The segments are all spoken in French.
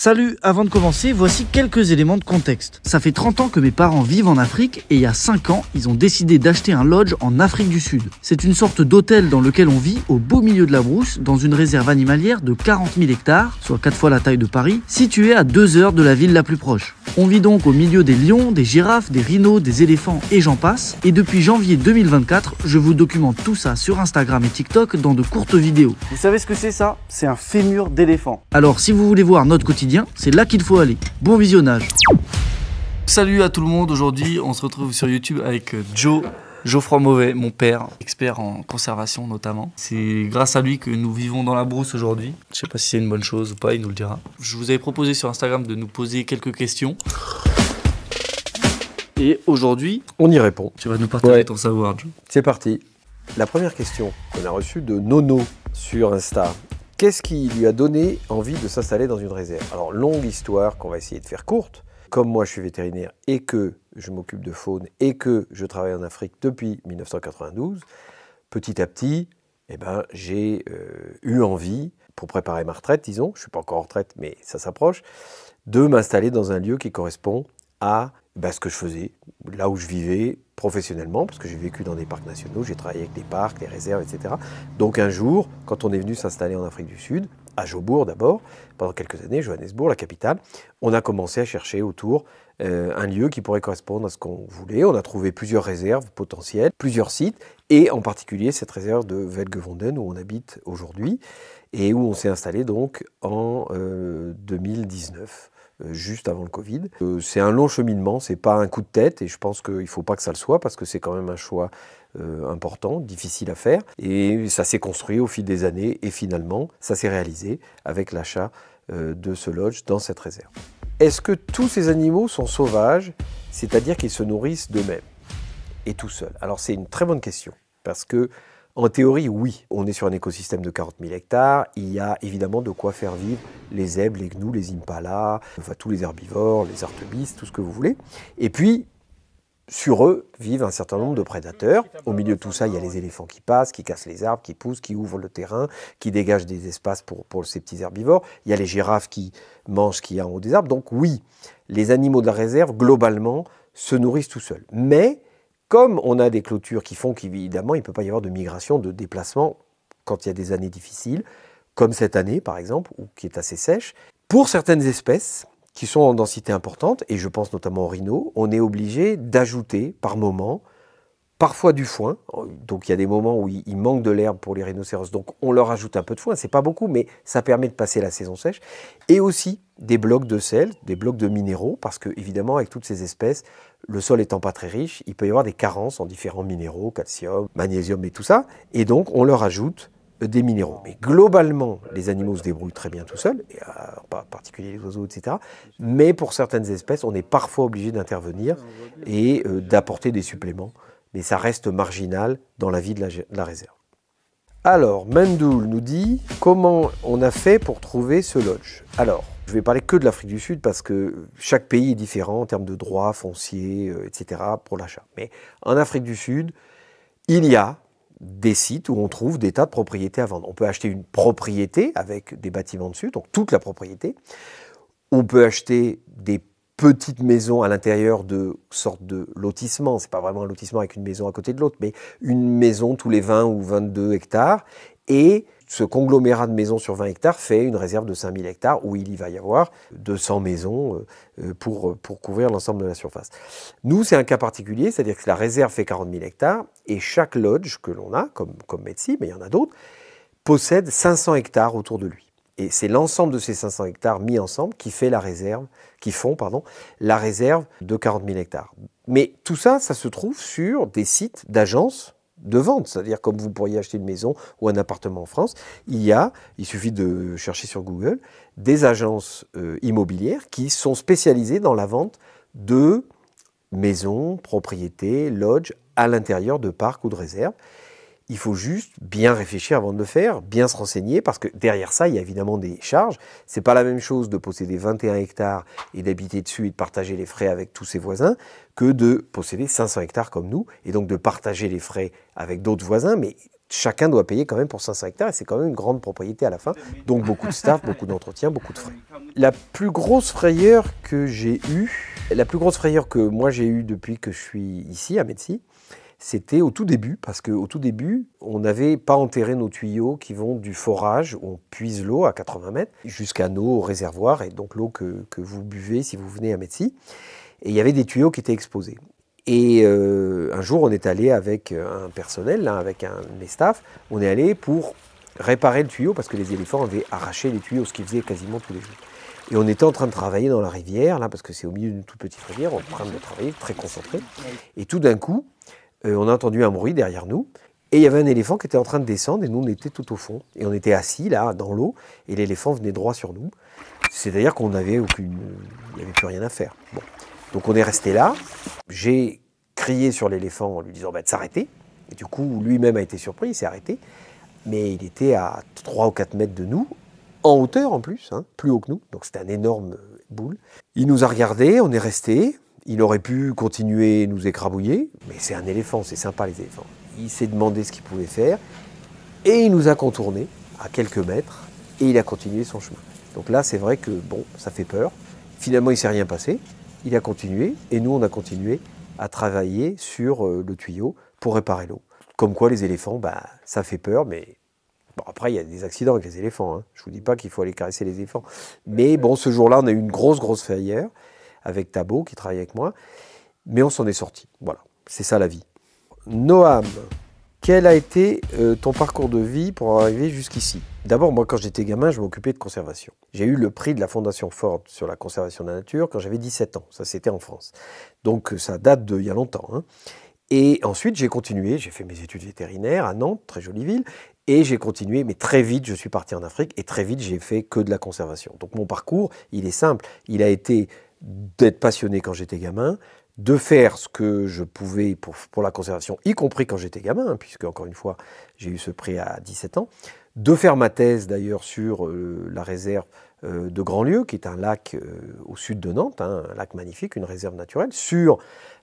Salut, avant de commencer, voici quelques éléments de contexte. Ça fait 30 ans que mes parents vivent en Afrique et il y a 5 ans, ils ont décidé d'acheter un lodge en Afrique du Sud. C'est une sorte d'hôtel dans lequel on vit au beau milieu de la brousse, dans une réserve animalière de 40 000 hectares, soit 4 fois la taille de Paris, située à 2 heures de la ville la plus proche. On vit donc au milieu des lions, des girafes, des rhinos, des éléphants et j'en passe. Et depuis janvier 2024, je vous documente tout ça sur Instagram et TikTok dans de courtes vidéos. Vous savez ce que c'est ça C'est un fémur d'éléphant. Alors si vous voulez voir notre quotidien, c'est là qu'il faut aller. Bon visionnage. Salut à tout le monde, aujourd'hui on se retrouve sur YouTube avec euh, Joe Geoffroy Mauvais, mon père, expert en conservation notamment. C'est grâce à lui que nous vivons dans la brousse aujourd'hui. Je sais pas si c'est une bonne chose ou pas, il nous le dira. Je vous avais proposé sur Instagram de nous poser quelques questions. Et aujourd'hui, on y répond. Tu vas nous partager ton savoir, Joe. C'est parti. La première question qu'on a reçue de Nono sur Insta, Qu'est-ce qui lui a donné envie de s'installer dans une réserve Alors, longue histoire qu'on va essayer de faire courte. Comme moi, je suis vétérinaire et que je m'occupe de faune et que je travaille en Afrique depuis 1992, petit à petit, eh ben, j'ai euh, eu envie, pour préparer ma retraite, disons, je ne suis pas encore en retraite, mais ça s'approche, de m'installer dans un lieu qui correspond à bah, ce que je faisais, là où je vivais, professionnellement, parce que j'ai vécu dans des parcs nationaux, j'ai travaillé avec des parcs, des réserves, etc. Donc un jour, quand on est venu s'installer en Afrique du Sud, à Jobourg d'abord, pendant quelques années, Johannesburg, la capitale, on a commencé à chercher autour euh, un lieu qui pourrait correspondre à ce qu'on voulait. On a trouvé plusieurs réserves potentielles, plusieurs sites, et en particulier cette réserve de Velgevonden où on habite aujourd'hui, et où on s'est installé donc en 2019. Euh, euh, juste avant le Covid. Euh, c'est un long cheminement, c'est pas un coup de tête et je pense qu'il ne faut pas que ça le soit parce que c'est quand même un choix euh, important, difficile à faire et ça s'est construit au fil des années et finalement ça s'est réalisé avec l'achat de ce lodge dans cette réserve. Est-ce que tous ces animaux sont sauvages, c'est-à-dire qu'ils se nourrissent d'eux-mêmes et tout seuls Alors c'est une très bonne question parce que en théorie, oui. On est sur un écosystème de 40 000 hectares. Il y a évidemment de quoi faire vivre les zèbres, les gnous, les impalas, enfin tous les herbivores, les artebis, tout ce que vous voulez. Et puis, sur eux vivent un certain nombre de prédateurs. Au milieu de tout ça, il y a les éléphants qui passent, qui cassent les arbres, qui poussent, qui ouvrent le terrain, qui dégagent des espaces pour, pour ces petits herbivores. Il y a les girafes qui mangent ce qu'il y a en haut des arbres. Donc oui, les animaux de la réserve, globalement, se nourrissent tout seuls. Mais comme on a des clôtures qui font qu'évidemment, il ne peut pas y avoir de migration, de déplacement quand il y a des années difficiles, comme cette année par exemple, ou qui est assez sèche, pour certaines espèces qui sont en densité importante, et je pense notamment aux rhinos, on est obligé d'ajouter par moment parfois du foin. Donc il y a des moments où il manque de l'herbe pour les rhinocéros, donc on leur ajoute un peu de foin, c'est pas beaucoup, mais ça permet de passer la saison sèche. Et aussi des blocs de sel, des blocs de minéraux, parce que évidemment avec toutes ces espèces, le sol étant pas très riche, il peut y avoir des carences en différents minéraux, calcium, magnésium et tout ça. Et donc, on leur ajoute des minéraux. Mais globalement, les animaux se débrouillent très bien tout seuls, et euh, en particulier les oiseaux, etc. Mais pour certaines espèces, on est parfois obligé d'intervenir et euh, d'apporter des suppléments. Mais ça reste marginal dans la vie de la, réserve. Alors, Mandoul nous dit comment on a fait pour trouver ce lodge. Alors, je vais parler que de l'Afrique du Sud parce que chaque pays est différent en termes de droits fonciers, euh, etc. pour l'achat. Mais en Afrique du Sud, il y a des sites où on trouve des tas de propriétés à vendre. On peut acheter une propriété avec des bâtiments dessus, donc toute la propriété. On peut acheter des petites maisons à l'intérieur de sortes de lotissement. C'est pas vraiment un lotissement avec une maison à côté de l'autre, mais une maison tous les 20 ou 22 hectares. Et ce conglomérat de maisons sur 20 hectares fait une réserve de 5000 hectares où il y va y avoir 200 maisons euh, euh, pour, euh, pour couvrir l'ensemble de la surface. Nous, c'est un cas particulier, c'est-à-dire que la réserve fait 40 000 hectares et chaque lodge que l'on a, comme, comme Metsi, mais il y en a d'autres, possède 500 hectares autour de lui. Et c'est l'ensemble de ces 500 hectares mis ensemble qui fait la réserve, qui font pardon, la réserve de 40 000 hectares. Mais tout ça, ça se trouve sur des sites d'agences de vente, c'est-à-dire comme vous pourriez acheter une maison ou un appartement en France, il y a, il suffit de chercher sur Google, des agences euh, immobilières qui sont spécialisées dans la vente de maisons, propriétés, lodges à l'intérieur de parcs ou de réserves il faut juste bien réfléchir avant de le faire, bien se renseigner, parce que derrière ça, il y a évidemment des charges. C'est pas la même chose de posséder 21 hectares et d'habiter dessus et de partager les frais avec tous ses voisins que de posséder 500 hectares comme nous, et donc de partager les frais avec d'autres voisins, mais chacun doit payer quand même pour 500 hectares, et c'est quand même une grande propriété à la fin, donc beaucoup de staff, beaucoup d'entretien, beaucoup de frais. La plus grosse frayeur que j'ai eue, la plus grosse frayeur que moi j'ai eue depuis que je suis ici à Médecine, c'était au tout début, parce qu'au tout début, on n'avait pas enterré nos tuyaux qui vont du forage, où on puise l'eau à 80 mètres, jusqu'à nos réservoirs, et donc l'eau que, vous buvez si vous venez à Metsi. Et il y avait des tuyaux qui étaient exposés. Et euh, un jour, on est allé avec un personnel, là, avec un de mes staffs, on est allé pour réparer le tuyau, parce que les éléphants avaient arraché les tuyaux, ce qu'ils faisaient quasiment tous les jours. Et on était en train de travailler dans la rivière, là, parce que c'est au milieu d'une toute petite rivière, en train de travailler, très concentré. Et tout d'un coup, euh, on a entendu un bruit derrière nous. Et il y avait un éléphant qui était en train de descendre et nous on était tout au fond. Et on était assis là dans l'eau et l'éléphant venait droit sur nous. C'est-à-dire qu'on n'avait aucune... Il avait plus rien à faire. Bon. Donc on est resté là. J'ai crié sur l'éléphant en lui disant bah, de s'arrêter. Et du coup lui-même a été surpris, il s'est arrêté. Mais il était à 3 ou 4 mètres de nous, en hauteur en plus, hein, plus haut que nous. Donc c'était un énorme boule. Il nous a regardés, on est resté. Il aurait pu continuer nous écrabouiller, mais c'est un éléphant, c'est sympa les éléphants. Il s'est demandé ce qu'il pouvait faire et il nous a contourné à quelques mètres et il a continué son chemin. Donc là, c'est vrai que bon, ça fait peur. Finalement, il s'est rien passé. Il a continué et nous, on a continué à travailler sur euh, le tuyau pour réparer l'eau. Comme quoi, les éléphants, bah, ça fait peur, mais Bon, après, il y a des accidents avec les éléphants. Hein. Je ne vous dis pas qu'il faut aller caresser les éléphants. Mais bon, ce jour-là, on a eu une grosse, grosse faillère, avec Tabo qui travaille avec moi. Mais on s'en est sorti. Voilà, c'est ça la vie. Noam, quel a été euh, ton parcours de vie pour arriver jusqu'ici D'abord, moi, quand j'étais gamin, je m'occupais de conservation. J'ai eu le prix de la Fondation Ford sur la conservation de la nature quand j'avais 17 ans. Ça, c'était en France. Donc, euh, ça date d'il y a longtemps. Hein. Et ensuite, j'ai continué. J'ai fait mes études vétérinaires à Nantes, très jolie ville. Et j'ai continué, mais très vite, je suis parti en Afrique. Et très vite, j'ai fait que de la conservation. Donc, mon parcours, il est simple. Il a été d'être passionné quand j'étais gamin, de faire ce que je pouvais pour, la conservation, y compris quand j'étais gamin, puisque encore une fois, j'ai eu ce prix à 17 ans, de faire ma thèse d'ailleurs sur euh, la réserve euh, de Grandlieu, qui est un lac euh, au sud de Nantes, hein, un lac magnifique, une réserve naturelle, sur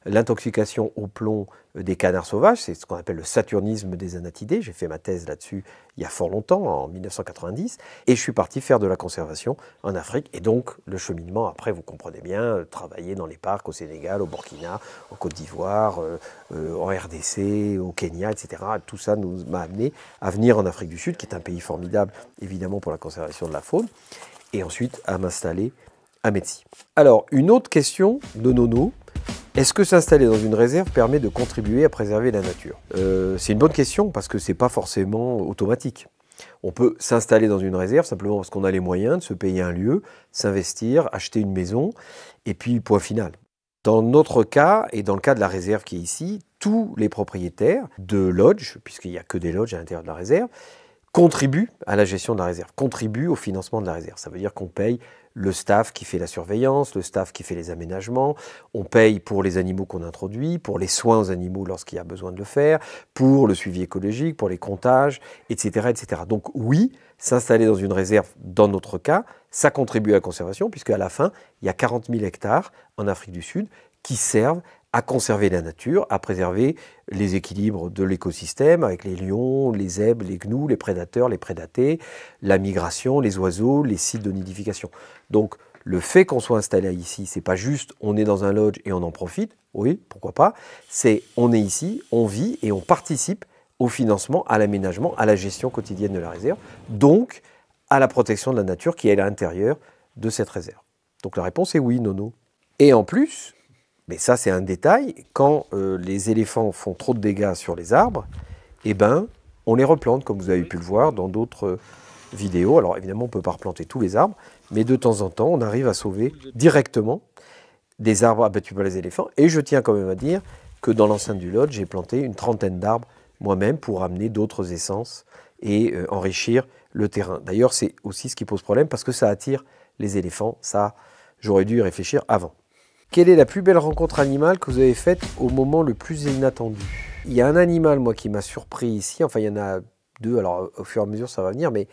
l'intoxication au plomb des canards sauvages, c'est ce qu'on appelle le saturnisme des anatidés. J'ai fait ma thèse là-dessus il y a fort longtemps, en 1990, et je suis parti faire de la conservation en Afrique. Et donc, le cheminement, après, vous comprenez bien, travailler dans les parcs au Sénégal, au Burkina, en Côte d'Ivoire, euh, euh, en RDC, au Kenya, etc. Tout ça nous m'a amené à venir en Afrique du Sud, qui est un pays formidable, évidemment, pour la conservation de la faune, et ensuite à m'installer à Metzi. Alors, une autre question de Nono, est-ce que s'installer dans une réserve permet de contribuer à préserver la nature euh, C'est une bonne question parce que ce n'est pas forcément automatique. On peut s'installer dans une réserve simplement parce qu'on a les moyens de se payer un lieu, s'investir, acheter une maison, et puis point final. Dans notre cas, et dans le cas de la réserve qui est ici, tous les propriétaires de lodges, puisqu'il n'y a que des lodges à l'intérieur de la réserve, contribuent à la gestion de la réserve, contribuent au financement de la réserve. Ça veut dire qu'on paye le staff qui fait la surveillance, le staff qui fait les aménagements. On paye pour les animaux qu'on introduit, pour les soins aux animaux lorsqu'il y a besoin de le faire, pour le suivi écologique, pour les comptages, etc. etc. Donc oui, s'installer dans une réserve, dans notre cas, ça contribue à la conservation, puisque à la fin, il y a 40 000 hectares en Afrique du Sud qui servent à conserver la nature, à préserver les équilibres de l'écosystème avec les lions, les zèbres, les gnous, les prédateurs, les prédatés, la migration, les oiseaux, les sites de nidification. Donc le fait qu'on soit installé ici, c'est pas juste on est dans un lodge et on en profite, oui, pourquoi pas, c'est on est ici, on vit et on participe au financement, à l'aménagement, à la gestion quotidienne de la réserve, donc à la protection de la nature qui est à l'intérieur de cette réserve. Donc la réponse est oui, Nono. Et en plus, mais ça, c'est un détail. Quand euh, les éléphants font trop de dégâts sur les arbres, eh ben, on les replante, comme vous avez pu le voir dans d'autres euh, vidéos. Alors évidemment, on ne peut pas replanter tous les arbres, mais de temps en temps, on arrive à sauver directement des arbres abattus par les éléphants. Et je tiens quand même à dire que dans l'enceinte du Lodge, j'ai planté une trentaine d'arbres moi-même pour amener d'autres essences et euh, enrichir le terrain. D'ailleurs, c'est aussi ce qui pose problème parce que ça attire les éléphants. Ça, j'aurais dû y réfléchir avant. Quelle est la plus belle rencontre animale que vous avez faite au moment le plus inattendu Il y a un animal, moi, qui m'a surpris ici. Enfin, il y en a deux, alors au fur et à mesure, ça va venir. Mais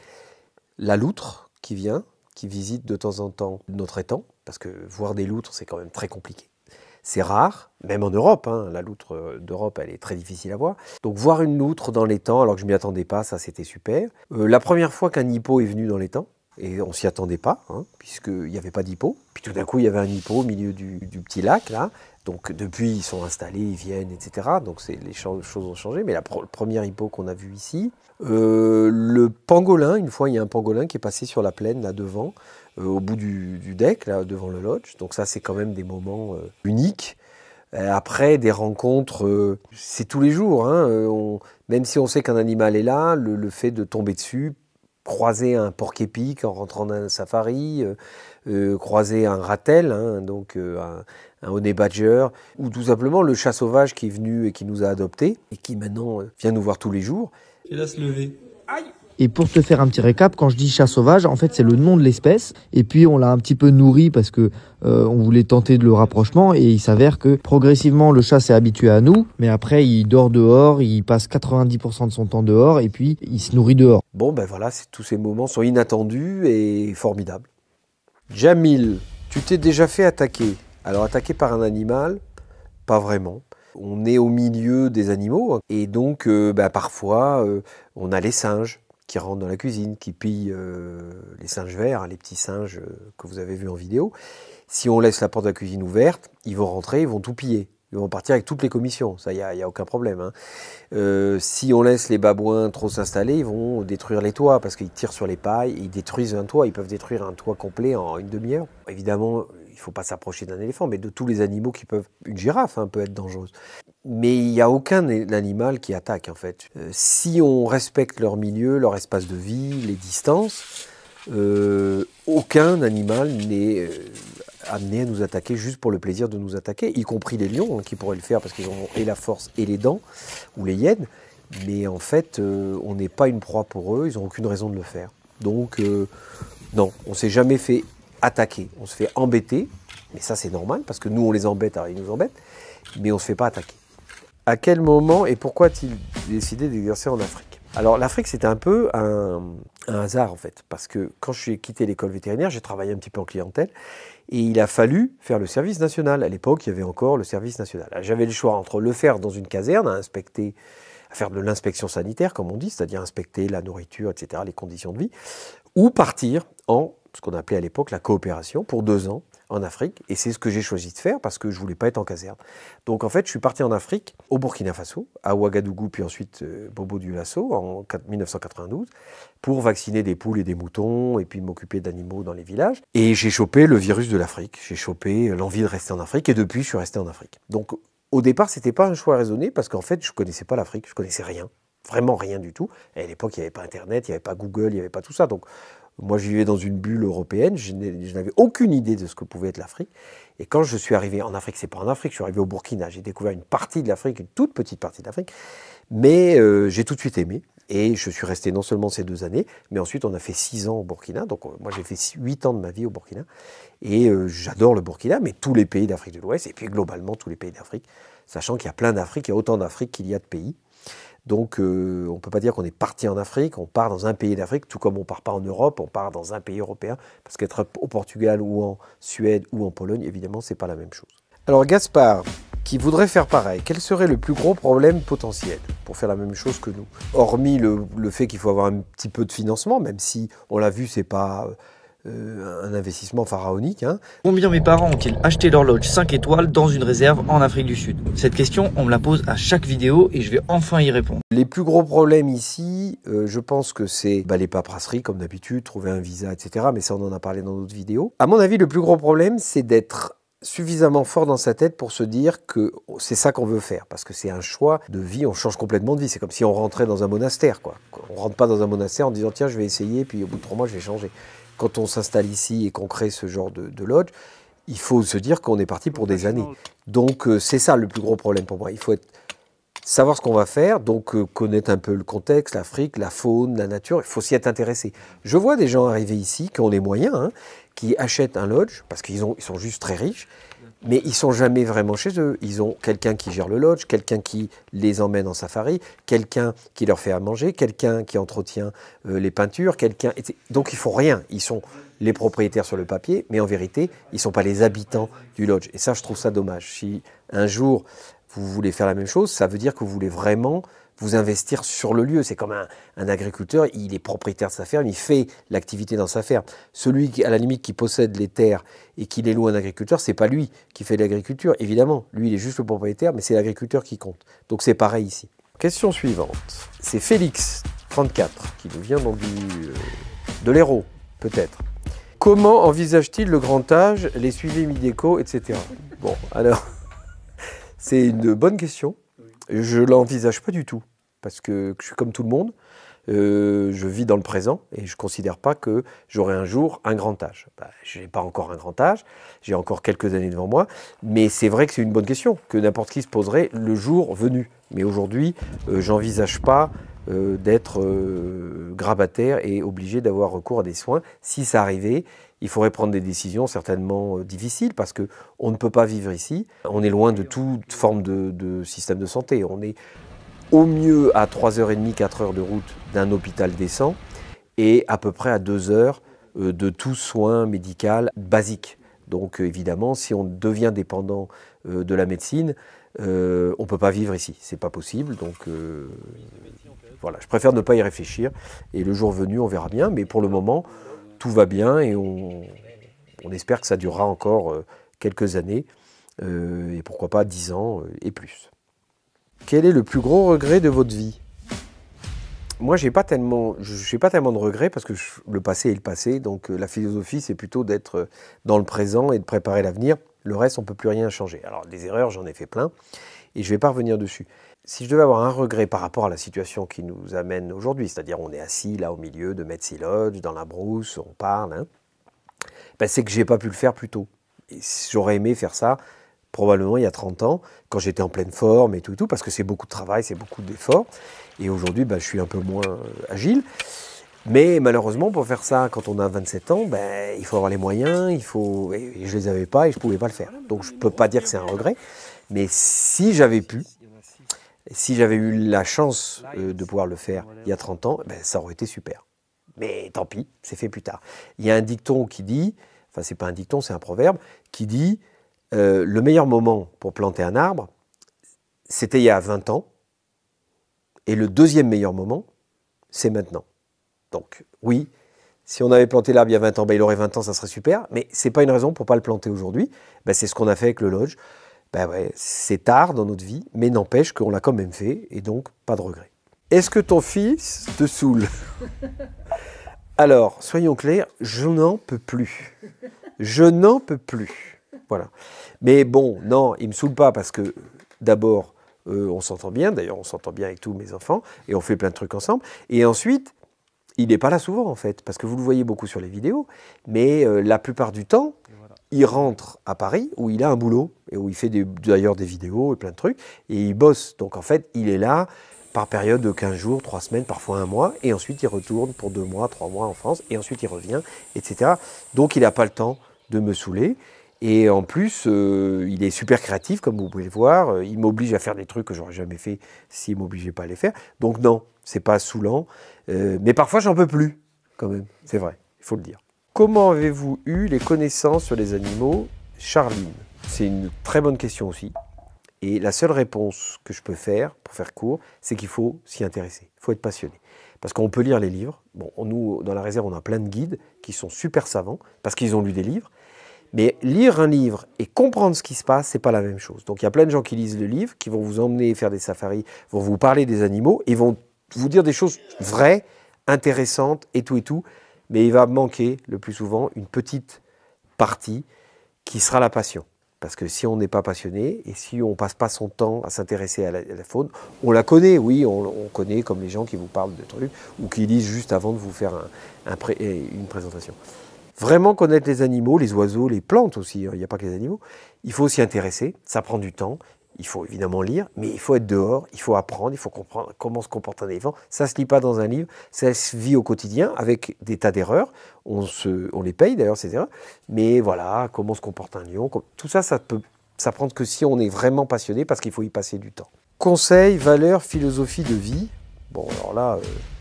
la loutre qui vient, qui visite de temps en temps notre étang, parce que voir des loutres, c'est quand même très compliqué. C'est rare, même en Europe. Hein. la loutre euh, d'Europe, elle est très difficile à voir. Donc voir une loutre dans l'étang, alors que je m'y attendais pas, ça c'était super. Euh, la première fois qu'un hippo est venu dans l'étang, et on s'y attendait pas, hein, puisqu'il n'y avait pas d'hippo. Puis tout d'un coup, il y avait un hippo au milieu du, petit lac, là. Donc depuis, ils sont installés, ils viennent, etc. Donc les choses ont changé. Mais la premier première hippo qu'on a vue ici, euh, le pangolin, une fois, il y a un pangolin qui est passé sur la plaine, là devant, euh, au bout du, deck, là, devant le lodge. Donc ça, c'est quand même des moments euh, uniques. Après, des rencontres, c'est tous les jours. Hein, même si on sait qu'un animal est là, le, fait de tomber dessus croiser un porc-épic en rentrant d'un safari, euh, euh, croiser un ratel, hein, donc euh, un, un badger, ou tout simplement le chat sauvage qui est venu et qui nous a adoptés, et qui maintenant vient nous voir tous les jours. Et là, se lever. Aïe et pour te faire un petit récap, quand je dis chat sauvage, en fait c'est le nom de l'espèce. Et puis on l'a un petit peu nourri parce que euh, on voulait tenter de le rapprochement. Et il s'avère que progressivement le chat s'est habitué à nous, mais après il dort dehors, il passe 90% de son temps dehors et puis il se nourrit dehors. Bon ben voilà, tous ces moments sont inattendus et formidables. Jamil, tu t'es déjà fait attaquer. Alors attaqué par un animal, pas vraiment. On est au milieu des animaux et donc euh, ben, parfois euh, on a les singes, qui rentrent dans la cuisine, qui pillent euh, les singes verts, hein, les petits singes euh, que vous avez vus en vidéo. Si on laisse la porte de la cuisine ouverte, ils vont rentrer, ils vont tout piller. Ils vont partir avec toutes les commissions, ça, il n'y a, aucun problème. Hein. Euh, si on laisse les babouins trop s'installer, ils vont détruire les toits parce qu'ils tirent sur les pailles, ils détruisent un toit, ils peuvent détruire un toit complet en une demi-heure. Évidemment, faut pas s'approcher d'un éléphant, mais de tous les animaux qui peuvent. Une girafe hein, peut être dangereuse. Mais il n'y a aucun animal qui attaque, en fait. Euh, si on respecte leur milieu, leur espace de vie, les distances, euh, aucun animal n'est euh, amené à nous attaquer juste pour le plaisir de nous attaquer, y compris les lions, hein, qui pourraient le faire parce qu'ils ont et la force et les dents, ou les hyènes. Mais en fait, on n'est pas une proie pour eux, ils n'ont aucune raison de le faire. Donc, non, on s'est jamais fait attaquer. On se fait embêter, mais ça c'est normal parce que nous on les embête, alors ils nous embêtent, mais on ne se fait pas attaquer. À quel moment et pourquoi a-t-il décidé d'exercer en Afrique Alors l'Afrique c'était un peu un, un, hasard en fait, parce que quand je suis quitté l'école vétérinaire, j'ai travaillé un petit peu en clientèle et il a fallu faire le service national. À l'époque, il y avait encore le service national. J'avais le choix entre le faire dans une caserne à inspecter à faire de l'inspection sanitaire, comme on dit, c'est-à-dire inspecter la nourriture, etc., les conditions de vie, ou partir en ce qu'on appelait à l'époque la coopération, pour deux ans en Afrique. Et c'est ce que j'ai choisi de faire parce que je voulais pas être en caserne. Donc en fait, je suis parti en Afrique, au Burkina Faso, à Ouagadougou, puis ensuite euh, Bobo du Lasso en 1992, pour vacciner des poules et des moutons, et puis m'occuper d'animaux dans les villages. Et j'ai chopé le virus de l'Afrique, j'ai chopé euh, l'envie de rester en Afrique, et depuis, je suis resté en Afrique. Donc au départ, c'était pas un choix raisonné parce qu'en fait, je connaissais pas l'Afrique, je connaissais rien vraiment rien du tout. à l'époque, il n'y avait pas Internet, il n'y avait pas Google, il n'y avait pas tout ça. Donc, moi, je vivais dans une bulle européenne, je n'avais aucune idée de ce que pouvait être l'Afrique. Et quand je suis arrivé en Afrique, c'est pas en Afrique, je suis arrivé au Burkina, j'ai découvert une partie de l'Afrique, une toute petite partie de l'Afrique, mais euh, j'ai tout de suite aimé. Et je suis resté non seulement ces deux années, mais ensuite on a fait six ans au Burkina. Donc euh, moi j'ai fait huit ans de ma vie au Burkina. Et euh, j'adore le Burkina, mais tous les pays d'Afrique de l'Ouest, et puis globalement tous les pays d'Afrique, sachant qu'il y a plein d'Afrique, il y a autant d'Afrique qu'il y a de pays. Donc euh, on ne peut pas dire qu'on est parti en Afrique, on part dans un pays d'Afrique, tout comme on ne part pas en Europe, on part dans un pays européen, parce qu'être au Portugal ou en Suède ou en Pologne, évidemment, ce n'est pas la même chose. Alors Gaspard, qui voudrait faire pareil, quel serait le plus gros problème potentiel pour faire la même chose que nous Hormis le, le fait qu'il faut avoir un petit peu de financement, même si on l'a vu, c'est pas... Euh, un investissement pharaonique. Hein. Combien mes parents ont-ils acheté leur lodge 5 étoiles dans une réserve en Afrique du Sud Cette question, on me la pose à chaque vidéo et je vais enfin y répondre. Les plus gros problèmes ici, euh, je pense que c'est bah, les paperasseries, comme d'habitude, trouver un visa, etc. Mais ça, on en a parlé dans d'autres vidéos. À mon avis, le plus gros problème, c'est d'être suffisamment fort dans sa tête pour se dire que c'est ça qu'on veut faire, parce que c'est un choix de vie, on change complètement de vie. C'est comme si on rentrait dans un monastère, quoi. On rentre pas dans un monastère en disant tiens, je vais essayer, puis au bout de trois mois, je vais changer quand on s'installe ici et qu'on crée ce genre de, de lodge, il faut se dire qu'on est parti pour des années. Donc euh, c'est ça le plus gros problème pour moi. Il faut savoir ce qu'on va faire, donc euh, connaître un peu le contexte, l'Afrique, la faune, la nature. Il faut s'y être intéressé. Je vois des gens arriver ici qui ont les moyens, hein, qui achètent un lodge parce qu'ils sont juste très riches mais ils sont jamais vraiment chez eux. Ils ont quelqu'un qui gère le lodge, quelqu'un qui les emmène en safari, quelqu'un qui leur fait à manger, quelqu'un qui entretient euh, les peintures, quelqu'un. Donc ils font rien. Ils sont les propriétaires sur le papier, mais en vérité, ils ne sont pas les habitants du lodge. Et ça, je trouve ça dommage. Si un jour vous voulez faire la même chose, ça veut dire que vous voulez vraiment vous investir sur le lieu. C'est comme un, agriculteur, il est propriétaire de sa ferme, il fait l'activité dans sa ferme. Celui à la limite qui possède les terres et qui les loue à un agriculteur, c'est pas lui qui fait l'agriculture, évidemment. Lui, il est juste le propriétaire, mais c'est l'agriculteur qui compte. Donc c'est pareil ici. Question suivante. C'est Félix, 34, qui nous vient donc euh, de l'Hérault, peut-être. Comment envisage-t-il le grand âge, les suivis médicaux, etc. Bon, alors, c'est une bonne question. Je l'envisage pas du tout parce que je suis comme tout le monde. Euh, je vis dans le présent et je ne considère pas que j'aurai un jour un grand âge. Bah, je n'ai pas encore un grand âge, j'ai encore quelques années devant moi, mais c'est vrai que c'est une bonne question que n'importe qui se poserait le jour venu. Mais aujourd'hui, je euh, j'envisage pas euh, d'être grabataire et obligé d'avoir recours à des soins. Si ça arrivait, il faudrait prendre des décisions certainement difficiles parce que on ne peut pas vivre ici. On est loin de toute forme de, système de santé. On est au mieux à 3h30, 4h de route d'un hôpital décent et à peu près à 2 heures euh, de tout soin médical basique. Donc euh, évidemment, si on devient dépendant euh, de la médecine, on ne peut pas vivre ici, c'est pas possible. Donc voilà, je préfère ne pas y réfléchir. Et le jour venu, on verra bien. Mais pour le moment, tout va bien et on, espère que ça durera encore quelques années. et pourquoi pas 10 ans et plus. Quel est le plus gros regret de votre vie Moi, j'ai pas tellement, pas tellement de regrets parce que le passé est le passé. Donc, euh, la philosophie, c'est plutôt d'être euh, dans le présent et de préparer l'avenir. Le reste, on peut plus rien changer. Alors, des erreurs, j'en ai fait plein et je vais pas revenir dessus. Si je devais avoir un regret par rapport à la situation qui nous amène aujourd'hui, c'est-à-dire on est assis là au milieu de Metsy dans la brousse, on parle, hein, ben, c'est que j'ai pas pu le faire plus tôt. J'aurais aimé faire ça probablement il y a 30 ans, quand j'étais en pleine forme et tout, et tout parce que c'est beaucoup de travail, c'est beaucoup d'efforts. Et aujourd'hui, ben, je suis un peu moins euh, agile. Mais malheureusement, pour faire ça, quand on a 27 ans, ben, il faut avoir les moyens, il faut... et je ne les avais pas et je ne pouvais pas le faire. Donc je ne peux pas dire que c'est un regret. Mais si j'avais pu, si j'avais eu la chance euh, de pouvoir le faire il y a 30 ans, ben, ça aurait été super. Mais tant pis, c'est fait plus tard. Il y a un dicton qui dit, enfin c'est pas un dicton, c'est un proverbe, qui dit euh, le meilleur moment pour planter un arbre, c'était il y a 20 ans. Et le deuxième meilleur moment, c'est maintenant. Donc oui, si on avait planté l'arbre il y a 20 ans, ben, il aurait 20 ans, ça serait super. Mais ce n'est pas une raison pour ne pas le planter aujourd'hui. Ben, c'est ce qu'on a fait avec le lodge. Ben, c'est tard dans notre vie, mais n'empêche qu'on l'a quand même fait, et donc pas de regret. Est-ce que ton fils te saoule Alors, soyons clairs, je n'en peux plus. Je n'en peux plus. Voilà. Mais bon, non, il ne me saoule pas parce que d'abord, euh, on s'entend bien. D'ailleurs, on s'entend bien avec tous mes enfants et on fait plein de trucs ensemble. Et ensuite, il n'est pas là souvent en fait, parce que vous le voyez beaucoup sur les vidéos, mais euh, la plupart du temps, il rentre à Paris où il a un boulot et où il fait d'ailleurs des, des vidéos et plein de trucs et il bosse. Donc en fait, il est là par période de 15 jours, 3 semaines, parfois un mois, et ensuite il retourne pour 2 mois, 3 mois en France, et ensuite il revient, etc. Donc il n'a pas le temps de me saouler. Et en plus, euh, il est super créatif, comme vous pouvez le voir. Euh, il m'oblige à faire des trucs que j'aurais jamais fait s'il ne m'obligeait pas à les faire. Donc non, c'est pas saoulant. Euh, mais parfois, j'en peux plus, quand même. C'est vrai, il faut le dire. Comment avez-vous eu les connaissances sur les animaux, Charline C'est une très bonne question aussi. Et la seule réponse que je peux faire, pour faire court, c'est qu'il faut s'y intéresser. Il faut être passionné. Parce qu'on peut lire les livres. Bon, nous, dans la réserve, on a plein de guides qui sont super savants, parce qu'ils ont lu des livres. Mais lire un livre et comprendre ce qui se passe, c'est pas la même chose. Donc il y a plein de gens qui lisent le livre, qui vont vous emmener faire des safaris, vont vous parler des animaux et vont vous dire des choses vraies, intéressantes et tout et tout. Mais il va manquer le plus souvent une petite partie qui sera la passion. Parce que si on n'est pas passionné et si on ne passe pas son temps à s'intéresser à, la faune, on la connaît, oui, on, connaît comme les gens qui vous parlent de trucs ou qui lisent juste avant de vous faire une présentation. Vraiment connaître les animaux, les oiseaux, les plantes aussi, hein. il n'y a pas que les animaux. Il faut s'y intéresser, ça prend du temps, il faut évidemment lire, mais il faut être dehors, il faut apprendre, il faut comprendre comment se comporte un éléphant. Ça ne se lit pas dans un livre, ça se vit au quotidien avec des tas d'erreurs. On, se, on les paye d'ailleurs, ces erreurs. Mais voilà, comment se comporte un lion, tout ça, ça peut s'apprendre que si on est vraiment passionné, parce qu'il faut y passer du temps. Conseils, valeurs, philosophie de vie. Bon, alors là,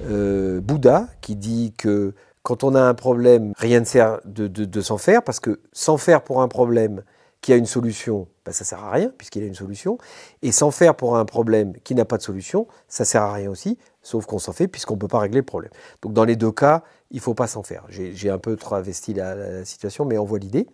euh, euh, Bouddha qui dit que quand on a un problème, rien ne sert de, s'en faire, parce que s'en faire pour un problème qui a une solution, ben, ça ne sert à rien, puisqu'il a une solution. Et s'en faire pour un problème qui n'a pas de solution, ça ne sert à rien aussi, sauf qu'on s'en fait, puisqu'on ne peut pas régler le problème. Donc dans les deux cas, il ne faut pas s'en faire. J'ai un peu travesti la, la, situation, mais on voit l'idée.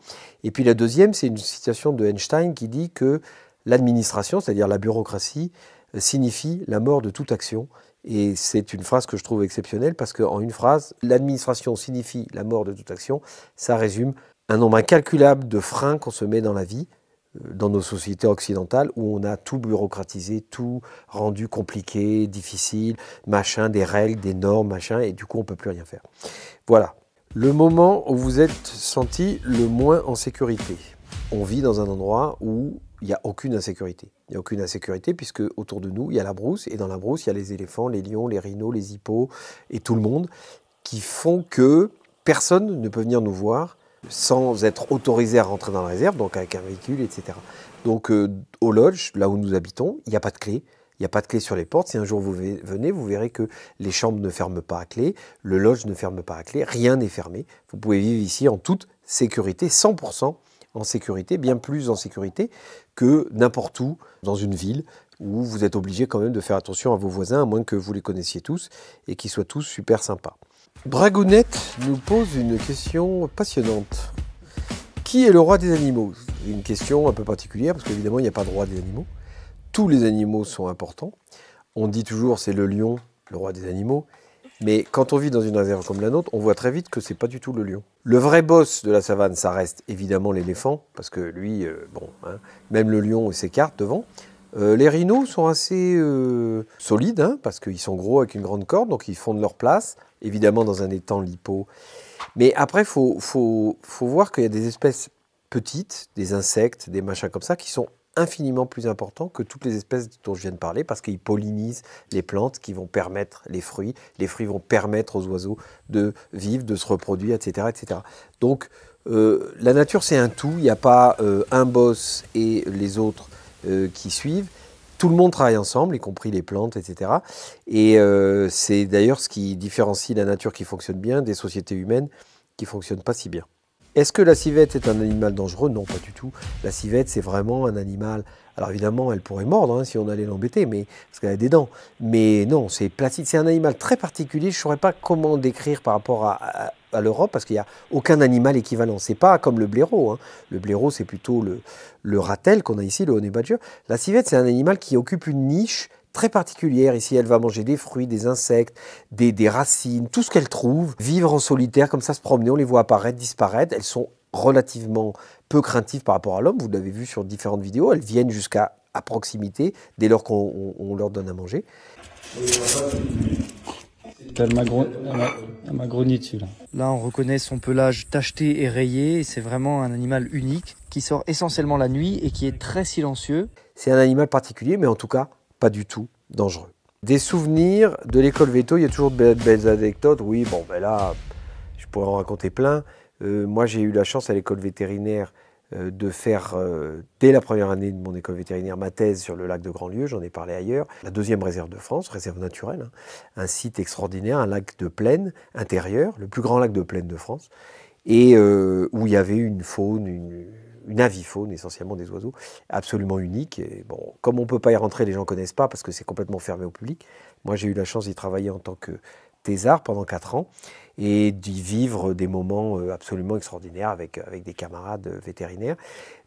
Et puis la deuxième, c'est une situation de Einstein qui dit que l'administration, c'est-à-dire la bureaucratie, signifie la mort de toute action, et c'est une phrase que je trouve exceptionnelle parce qu'en une phrase, l'administration signifie la mort de toute action. Ça résume un nombre incalculable de freins qu'on se met dans la vie, euh, dans nos sociétés occidentales, où on a tout bureaucratisé, tout rendu compliqué, difficile, machin, des règles, des normes, machin, et du coup on ne peut plus rien faire. Voilà. Le moment où vous êtes senti le moins en sécurité. On vit dans un endroit où il n'y a aucune insécurité. Il n'y a aucune insécurité puisque autour de nous, il y a la brousse et dans la brousse, il y a les éléphants, les lions, les rhinos, les hippos et tout le monde qui font que personne ne peut venir nous voir sans être autorisé à rentrer dans la réserve, donc avec un véhicule, etc. Donc euh, au lodge, là où nous habitons, il n'y a pas de clé. Il n'y a pas de clé sur les portes. Si un jour vous venez, vous verrez que les chambres ne ferment pas à clé, le lodge ne ferme pas à clé, rien n'est fermé. Vous pouvez vivre ici en toute sécurité, 100% en sécurité, bien plus en sécurité que n'importe où dans une ville où vous êtes obligé quand même de faire attention à vos voisins, à moins que vous les connaissiez tous et qu'ils soient tous super sympas. Dragonette nous pose une question passionnante. Qui est le roi des animaux Une question un peu particulière, parce qu'évidemment, il n'y a pas de roi des animaux. Tous les animaux sont importants. On dit toujours c'est le lion, le roi des animaux. Mais quand on vit dans une réserve comme la nôtre, on voit très vite que c'est pas du tout le lion. Le vrai boss de la savane, ça reste évidemment l'éléphant, parce que lui, euh, bon, hein, même le lion s'écarte devant. Euh, les rhinos sont assez euh, solides, hein, parce qu'ils sont gros avec une grande corde, donc ils font de leur place, évidemment dans un étang lipo. Mais après, il faut, faut voir qu'il y a des espèces petites, des insectes, des machins comme ça, qui sont infiniment plus important que toutes les espèces dont je viens de parler parce qu'ils pollinisent les plantes qui vont permettre les fruits. Les fruits vont permettre aux oiseaux de vivre, de se reproduire, etc. etc. Donc euh, la nature c'est un tout, il n'y a pas euh, un boss et les autres euh, qui suivent. Tout le monde travaille ensemble, y compris les plantes, etc. Et c'est d'ailleurs ce qui différencie la nature qui fonctionne bien des sociétés humaines qui ne fonctionnent pas si bien. Est-ce que la civette est un animal dangereux Non, pas du tout. La civette, c'est vraiment un animal. Alors évidemment, elle pourrait mordre hein, si on allait l'embêter, mais parce qu'elle a des dents. Mais non, c'est C'est un animal très particulier. Je ne saurais pas comment décrire par rapport à, l'Europe, parce qu'il n'y a aucun animal équivalent. C'est pas comme le blaireau. Hein. Le blaireau, c'est plutôt le, ratel qu'on a ici, le badger. La civette, c'est un animal qui occupe une niche très particulière. Ici, elle va manger des fruits, des insectes, des, racines, tout ce qu'elle trouve. Vivre en solitaire, comme ça, se promener, on les voit apparaître, disparaître. Elles sont relativement peu craintives par rapport à l'homme. Vous l'avez vu sur différentes vidéos. Elles viennent jusqu'à à proximité dès lors qu'on leur donne à manger. Elle m'a grogné Là. là, on reconnaît son pelage tacheté et rayé. C'est vraiment un animal unique qui sort essentiellement la nuit et qui est très silencieux. C'est un animal particulier, mais en tout cas, pas du tout dangereux. Des souvenirs de l'école veto, il y a toujours de belles, anecdotes. Oui, bon, ben là, je pourrais en raconter plein. Euh, moi, j'ai eu la chance à l'école vétérinaire euh, de faire, euh, dès la première année de mon école vétérinaire, ma thèse sur le lac de Grandlieu, j'en ai parlé ailleurs. La deuxième réserve de France, réserve naturelle, hein. un site extraordinaire, un lac de plaine intérieur, le plus grand lac de plaine de France, et où il y avait une faune, une, une avifaune, essentiellement des oiseaux, absolument unique. bon, comme on ne peut pas y rentrer, les gens ne connaissent pas parce que c'est complètement fermé au public. Moi, j'ai eu la chance d'y travailler en tant que thésard pendant 4 ans et d'y vivre des moments euh, absolument extraordinaires avec, des camarades euh, vétérinaires.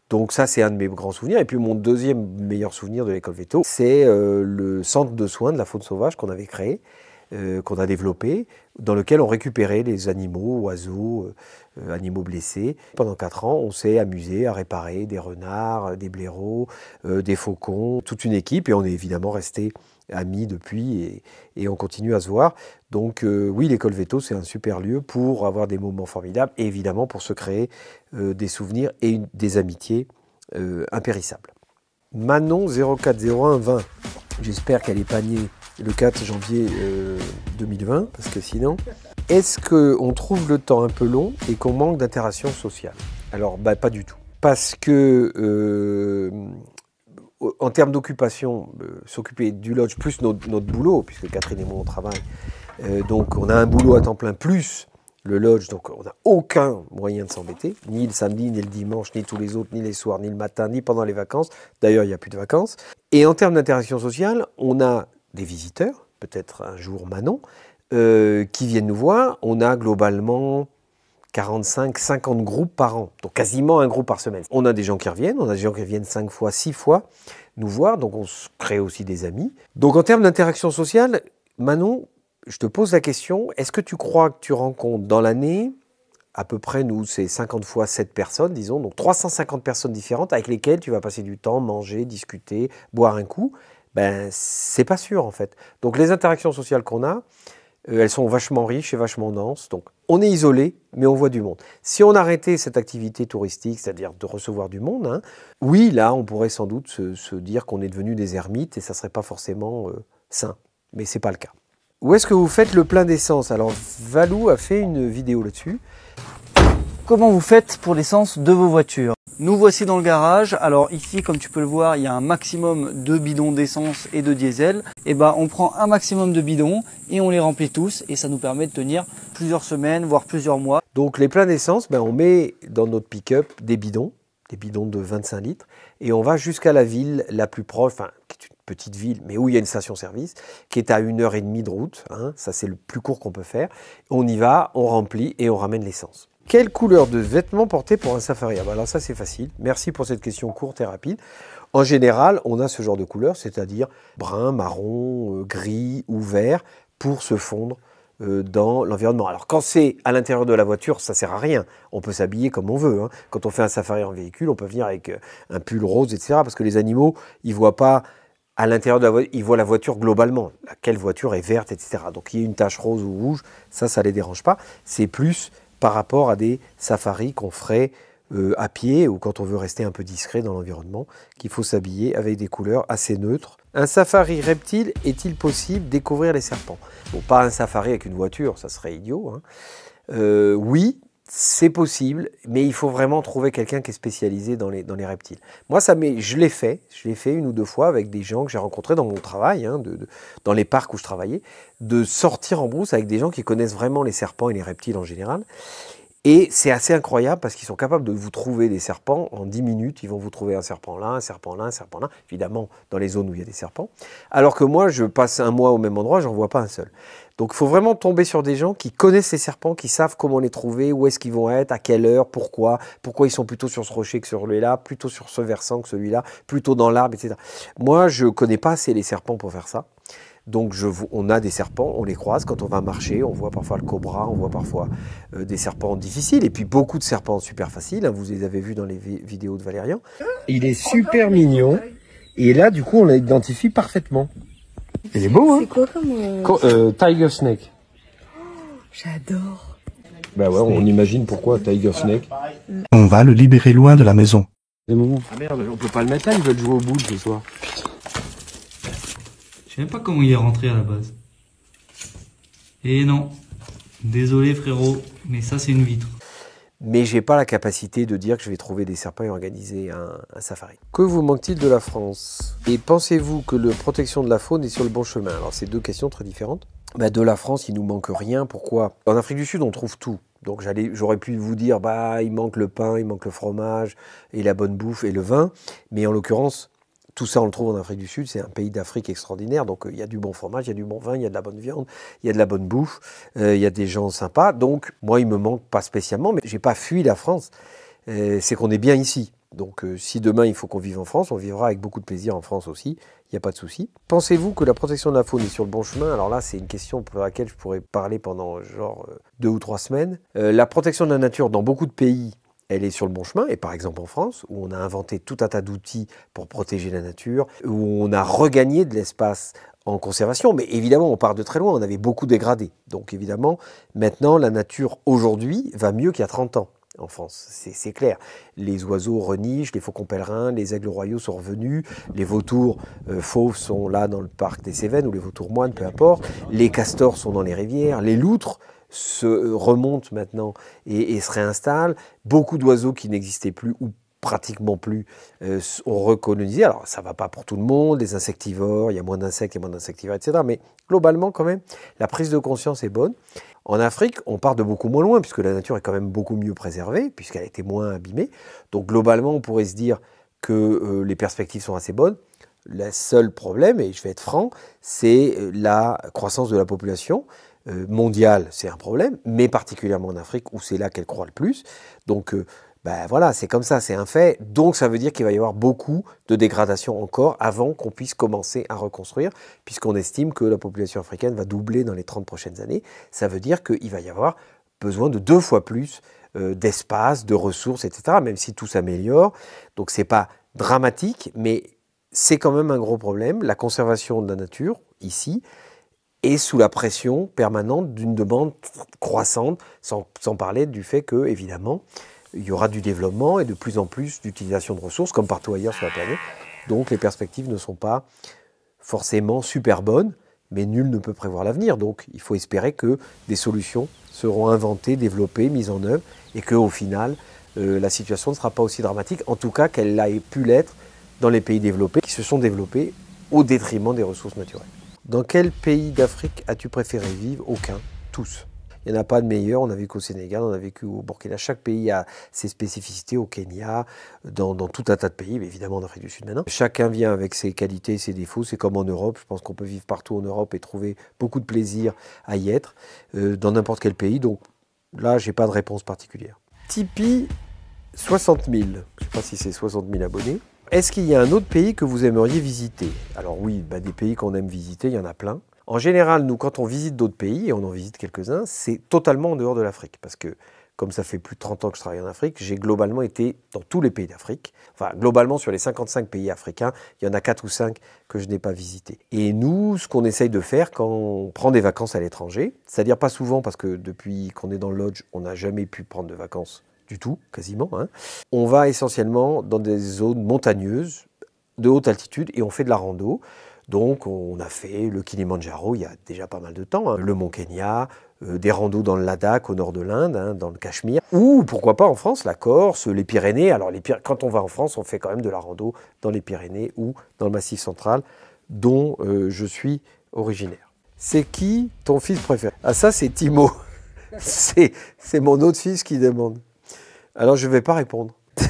Donc ça, c'est un de mes grands souvenirs. Et puis mon deuxième meilleur souvenir de l'école veto, c'est euh, le centre de soins de la faune sauvage qu'on avait créé euh, qu'on a développé, dans lequel on récupérait les animaux, oiseaux, euh, animaux blessés. Pendant quatre ans, on s'est amusé à réparer des renards, des blaireaux, euh, des faucons, toute une équipe, et on est évidemment resté amis depuis et, on continue à se voir. Donc oui, l'école Veto, c'est un super lieu pour avoir des moments formidables et évidemment pour se créer des souvenirs et des amitiés impérissables. Manon 040120, j'espère qu'elle est panier le 4 janvier 2020, euh, parce que sinon, est-ce qu'on trouve le temps un peu long et qu'on manque d'interaction sociale Alors, bah, pas du tout. Parce que, euh, en termes d'occupation, euh, s'occuper du lodge plus notre, boulot, puisque Catherine et moi on travaille, donc on a un boulot à temps plein plus le lodge, donc on n'a aucun moyen de s'embêter, ni le samedi, ni le dimanche, ni tous les autres, ni les soirs, ni le matin, ni pendant les vacances. D'ailleurs, il n'y a plus de vacances. Et en termes d'interaction sociale, on a des visiteurs, peut-être un jour Manon, euh, qui viennent nous voir. On a globalement 45, 50 groupes par an, donc quasiment un groupe par semaine. On a des gens qui reviennent, on a des gens qui viennent 5 fois, 6 fois nous voir, donc on se crée aussi des amis. Donc en termes d'interaction sociale, Manon, je te pose la question, est-ce que tu crois que tu rencontres dans l'année à peu près, nous, c'est 50 fois 7 personnes, disons, donc 350 personnes différentes avec lesquelles tu vas passer du temps, manger, discuter, boire un coup ben c'est pas sûr en fait. Donc les interactions sociales qu'on a, euh, elles sont vachement riches et vachement denses. Donc on est isolé, mais on voit du monde. Si on arrêtait cette activité touristique, c'est-à-dire de recevoir du monde, hein, oui, là, on pourrait sans doute se, dire qu'on est devenu des ermites et ça serait pas forcément euh, sain. Mais c'est pas le cas. Où est-ce que vous faites le plein d'essence Alors Valou a fait une vidéo là-dessus. Comment vous faites pour l'essence de vos voitures nous voici dans le garage. Alors ici, comme tu peux le voir, il y a un maximum de bidons d'essence et de diesel. Et eh ben, on prend un maximum de bidons et on les remplit tous et ça nous permet de tenir plusieurs semaines, voire plusieurs mois. Donc les pleins d'essence, ben, on met dans notre pick-up des bidons, des bidons de 25 litres et on va jusqu'à la ville la plus proche, enfin qui est une petite ville, mais où il y a une station-service, qui est à une heure et demie de route. Hein. ça c'est le plus court qu'on peut faire. On y va, on remplit et on ramène l'essence. Quelle couleur de vêtements porter pour un safari ah bah Alors ça c'est facile. Merci pour cette question courte et rapide. En général, on a ce genre de couleurs, c'est-à-dire brun, marron, euh, gris ou vert pour se fondre euh, dans l'environnement. Alors quand c'est à l'intérieur de la voiture, ça sert à rien. On peut s'habiller comme on veut. Hein. Quand on fait un safari en véhicule, on peut venir avec euh, un pull rose, etc. Parce que les animaux, ils voient pas à l'intérieur de la voiture, ils voient la voiture globalement. Quelle voiture est verte, etc. Donc il y a une tache rose ou rouge, ça, ça les dérange pas. C'est plus par rapport à des safaris qu'on ferait euh, à pied ou quand on veut rester un peu discret dans l'environnement, qu'il faut s'habiller avec des couleurs assez neutres. Un safari reptile, est-il possible découvrir les serpents Bon, pas un safari avec une voiture, ça serait idiot. Hein. Euh, oui, c'est possible, mais il faut vraiment trouver quelqu'un qui est spécialisé dans les, dans les reptiles. Moi, ça je l'ai fait, je l'ai fait une ou deux fois avec des gens que j'ai rencontrés dans mon travail, hein, dans les parcs où je travaillais, de sortir en brousse avec des gens qui connaissent vraiment les serpents et les reptiles en général. Et c'est assez incroyable parce qu'ils sont capables de vous trouver des serpents en 10 minutes. Ils vont vous trouver un serpent là, un serpent là, un serpent là, évidemment dans les zones où il y a des serpents. Alors que moi, je passe un mois au même endroit, j'en vois pas un seul. Donc il faut vraiment tomber sur des gens qui connaissent les serpents, qui savent comment les trouver, où est-ce qu'ils vont être, à quelle heure, pourquoi, pourquoi ils sont plutôt sur ce rocher que sur celui-là, plutôt sur ce versant que celui-là, plutôt dans l'arbre, etc. Moi, je connais pas assez les serpents pour faire ça. Donc on a des serpents, on les croise quand on va marcher, on voit parfois le cobra, on voit parfois euh, des serpents difficiles, et puis beaucoup de serpents super faciles, hein. vous les avez vus dans les vidéos de Valérian. Il est super mignon, et là du coup on l'identifie parfaitement. Il est beau, hein C'est quoi comme... Euh, euh, tiger Snake. Oh, j'adore. Bah ouais, on imagine pourquoi Tiger Snake. On va le libérer loin de la maison. Ah merde, on peut pas le mettre là, ils veulent jouer au boule ce soir. Je sais même pas comment il est rentré à la base. Et eh non. Désolé frérot, mais ça c'est une vitre. Mais j'ai pas la capacité de dire que je vais trouver des serpents et organiser un, safari. Que vous manque-t-il de la France Et pensez-vous que la protection de la faune est sur le bon chemin Alors c'est deux questions très différentes. Bah, de la France, il nous manque rien. Pourquoi En Afrique du Sud, on trouve tout. Donc j'aurais pu vous dire, bah, il manque le pain, il manque le fromage, et la bonne bouffe, et le vin. Mais en l'occurrence, tout ça, on le trouve en Afrique du Sud, c'est un pays d'Afrique extraordinaire, donc euh, il y a du bon fromage, il y a du bon vin, il y a de la bonne viande, il y a de la bonne bouffe, euh, il y a des gens sympas. Donc moi, il me manque pas spécialement, mais j'ai pas fui la France. Euh, c'est qu'on est bien ici. Donc si demain il faut qu'on vive en France, on vivra avec beaucoup de plaisir en France aussi, il n'y a pas de souci. Pensez-vous que la protection de la faune est sur le bon chemin Alors là, c'est une question pour laquelle je pourrais parler pendant genre deux ou trois semaines. la protection de la nature dans beaucoup de pays elle est sur le bon chemin. Et par exemple en France, où on a inventé tout un tas d'outils pour protéger la nature, où on a regagné de l'espace en conservation. Mais évidemment, on part de très loin, on avait beaucoup dégradé. Donc évidemment, maintenant, la nature aujourd'hui va mieux qu'il y a 30 ans en France, c'est clair. Les oiseaux renichent, les faucons pèlerins, les aigles royaux sont revenus, les vautours euh, fauves sont là dans le parc des Cévennes ou les vautours moines, peu importe, les castors sont dans les rivières, les loutres se euh, remontent maintenant et, se réinstallent. Beaucoup d'oiseaux qui n'existaient plus ou pratiquement plus euh, sont ont recolonisé. Alors ça va pas pour tout le monde, les insectivores, il y a moins d'insectes et moins d'insectivores, etc. Mais globalement quand même, la prise de conscience est bonne. En Afrique, on part de beaucoup moins loin, puisque la nature est quand même beaucoup mieux préservée, puisqu'elle a été moins abîmée. Donc globalement, on pourrait se dire que euh, les perspectives sont assez bonnes. Le seul problème, et je vais être franc, c'est la croissance de la population. Euh, mondiale, c'est un problème, mais particulièrement en Afrique où c'est là qu'elle croit le plus. Donc ben voilà, c'est comme ça, c'est un fait. Donc ça veut dire qu'il va y avoir beaucoup de dégradation encore avant qu'on puisse commencer à reconstruire, puisqu'on estime que la population africaine va doubler dans les 30 prochaines années. Ça veut dire qu'il va y avoir besoin de deux fois plus euh, d'espace, de ressources, etc., même si tout s'améliore. Donc ce n'est pas dramatique, mais c'est quand même un gros problème. La conservation de la nature, ici, et sous la pression permanente d'une demande croissante, sans, parler du fait que, évidemment, il y aura du développement et de plus en plus d'utilisation de ressources, comme partout ailleurs sur la planète. Donc les perspectives ne sont pas forcément super bonnes, mais nul ne peut prévoir l'avenir. Donc il faut espérer que des solutions seront inventées, développées, mises en œuvre, et qu'au final, euh, la situation ne sera pas aussi dramatique, en tout cas qu'elle l'a pu l'être dans les pays développés, qui se sont développés au détriment des ressources naturelles. Dans quel pays d'Afrique as-tu préféré vivre Aucun, tous. Il n'y en a pas de meilleur. On a vécu au Sénégal, on a vécu au Burkina. Chaque pays a ses spécificités, au Kenya, dans, tout un tas de pays, mais évidemment en Afrique du Sud maintenant. Chacun vient avec ses qualités, ses défauts. C'est comme en Europe. Je pense qu'on peut vivre partout en Europe et trouver beaucoup de plaisir à y être, euh, dans n'importe quel pays. Donc là, je n'ai pas de réponse particulière. Tipeee, 60 000. Je ne sais pas si c'est 60 000 abonnés. Est-ce qu'il y a un autre pays que vous aimeriez visiter Alors oui, bah, des pays qu'on aime visiter, il y en a plein. En général, nous, quand on visite d'autres pays, et on en visite quelques-uns, c'est totalement en dehors de l'Afrique. Parce que, comme ça fait plus de 30 ans que je travaille en Afrique, j'ai globalement été dans tous les pays d'Afrique. Enfin, globalement, sur les 55 pays africains, il y en a 4 ou 5 que je n'ai pas visités. Et nous, ce qu'on essaye de faire quand on prend des vacances à l'étranger, c'est-à-dire pas souvent, parce que depuis qu'on est dans le lodge, on n'a jamais pu prendre de vacances du tout, quasiment. Hein. On va essentiellement dans des zones montagneuses, de haute altitude, et on fait de la rando. Donc on a fait le Kilimanjaro il y a déjà pas mal de temps, hein. le Mont Kenya, euh, des randos dans le Ladakh au nord de l'Inde, hein, dans le Cachemire, ou pourquoi pas en France, la Corse, les Pyrénées. Alors les quand on va en France, on fait quand même de la rando dans les Pyrénées ou dans le Massif central, dont euh, je suis originaire. C'est qui ton fils préféré Ah ça c'est Timo, c'est mon autre fils qui demande. Alors je ne vais pas répondre.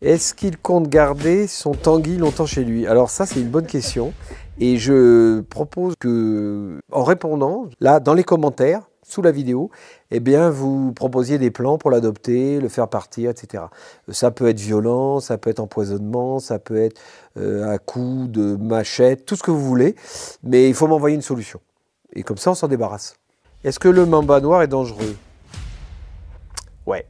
Est-ce qu'il compte garder son Tanguy longtemps chez lui Alors ça, c'est une bonne question. Et je propose que, en répondant, là, dans les commentaires, sous la vidéo, eh bien, vous proposiez des plans pour l'adopter, le faire partir, etc. Euh, ça peut être violent, ça peut être empoisonnement, ça peut être euh, à coup de machette, tout ce que vous voulez. Mais il faut m'envoyer une solution. Et comme ça, on s'en débarrasse. Est-ce que le mamba noir est dangereux Ouais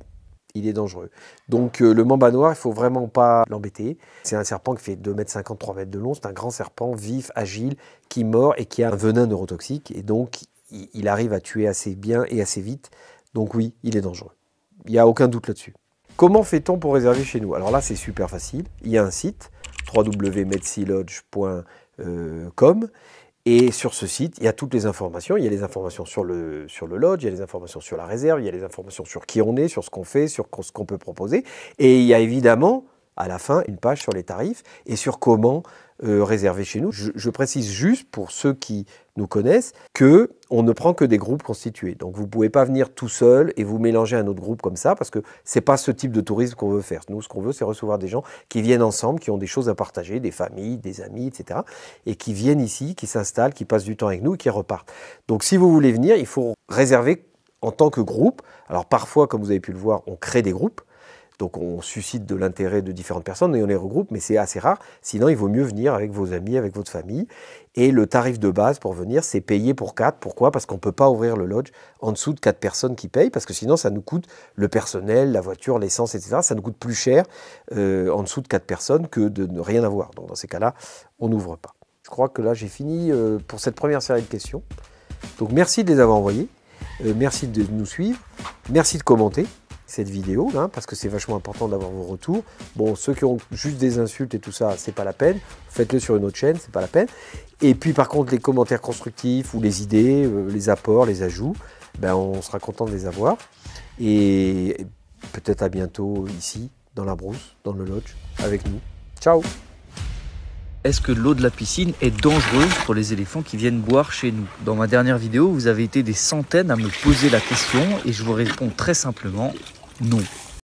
il est dangereux. Donc euh, le mamba noir, il faut vraiment pas l'embêter. C'est un serpent qui fait 2 mètres, 3 mètres de long, c'est un grand serpent vif, agile, qui mord et qui a un venin neurotoxique, et donc il, arrive à tuer assez bien et assez vite. Donc oui, il est dangereux. Il n'y a aucun doute là-dessus. Comment fait-on pour réserver chez nous Alors là, c'est super facile. Il y a un site, www.medsilodge.com, et sur ce site, il y a toutes les informations. Il y a les informations sur le, sur le lodge, il y a les informations sur la réserve, il y a les informations sur qui on est, sur ce qu'on fait, sur ce qu'on peut proposer. Et il y a évidemment, à la fin, une page sur les tarifs et sur comment euh, réserver chez nous. je précise juste pour ceux qui nous connaissent, que on ne prend que des groupes constitués. Donc vous ne pouvez pas venir tout seul et vous mélanger à un autre groupe comme ça, parce que ce n'est pas ce type de tourisme qu'on veut faire. Nous, ce qu'on veut, c'est recevoir des gens qui viennent ensemble, qui ont des choses à partager, des familles, des amis, etc. Et qui viennent ici, qui s'installent, qui passent du temps avec nous et qui repartent. Donc si vous voulez venir, il faut réserver en tant que groupe. Alors parfois, comme vous avez pu le voir, on crée des groupes. Donc on suscite de l'intérêt de différentes personnes et on les regroupe, mais c'est assez rare. Sinon, il vaut mieux venir avec vos amis, avec votre famille. Et le tarif de base pour venir, c'est payer pour 4. Pourquoi Parce qu'on ne peut pas ouvrir le lodge en dessous de 4 personnes qui payent, parce que sinon ça nous coûte le personnel, la voiture, l'essence, etc. Ça nous coûte plus cher euh, en dessous de quatre personnes que de ne rien avoir. Donc dans ces cas-là, on n'ouvre pas. Je crois que là, j'ai fini euh, pour cette première série de questions. Donc merci de les avoir envoyées. Euh, merci de nous suivre. Merci de commenter cette vidéo, là, hein, parce que c'est vachement important d'avoir vos retours. Bon, ceux qui ont juste des insultes et tout ça, c'est pas la peine. Faites-le sur une autre chaîne, c'est pas la peine. Et puis par contre, les commentaires constructifs ou les idées, euh, les apports, les ajouts, ben, on sera content de les avoir. Et peut-être à bientôt ici, dans la brousse, dans le lodge, avec nous. Ciao est-ce que l'eau de la piscine est dangereuse pour les éléphants qui viennent boire chez nous Dans ma dernière vidéo, vous avez été des centaines à me poser la question et je vous réponds très simplement Nu.